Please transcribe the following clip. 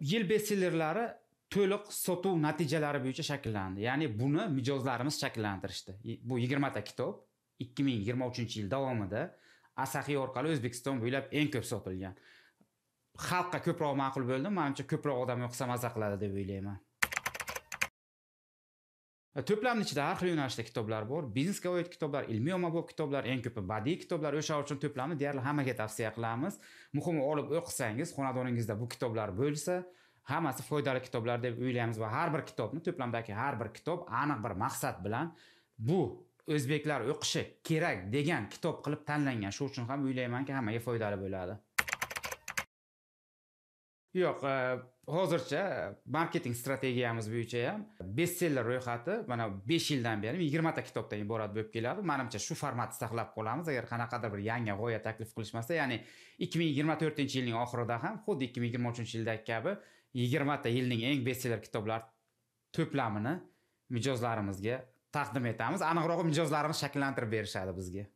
yil bestsellerlari to'liq sotuv natijalari bo'yicha shakllandi ya'ni buni mijozlarimiz shakllantirishdi bu yigirmata kitob ikki ming yigirma uchinchi yil davomida asahiy orqali o'zbekiston bo'ylab eng ko'p sotilgan xalqqa ko'proq ma'qul bo'ldi manimcha ko'proq odam o'qisa maza qiladi deb o'ylayman to'plamni ichida har xil yo'nalishda kitoblar bor biznesga oid kitoblar ilmiy ommabop kitoblar eng ko'pi badiiy kitoblar o'sha uchun to'plamni deyarli hammaga tavsiya qilamiz muhimi olib o'qisangiz xonadoningizda bu kitoblar bo'lsa hammasi foydali kitoblar deb o'ylaymiz va har bir kitobni to'plamdagi har bir kitob aniq bir maqsad bilan bu o'zbeklar o'qishi kerak degan kitob qilib tanlangan shuning uchun ham o'ylaymanki hammaga foydali bo'ladi yo'q e, hozircha marketing strategiyamiz bo'yicha ham bestseller ro'yxati mana besh yildan beri yigirmata kitobdan iborat bo'lib keladi manimcha shu formatni saqlab qolamiz agar qanaqadir bir yangi g'oya taklif qilishmasa ya'ni ikki ming yigirma to'rtinchi yilning oxirida ham xuddi ikki ming yigirma uchinchi yildagi kabi yigirmata yilning eng bestseller kitoblar to'plamini mijozlarimizga taqdim etamiz aniqrog'i mijozlarimiz shakllantirib berishadi bizga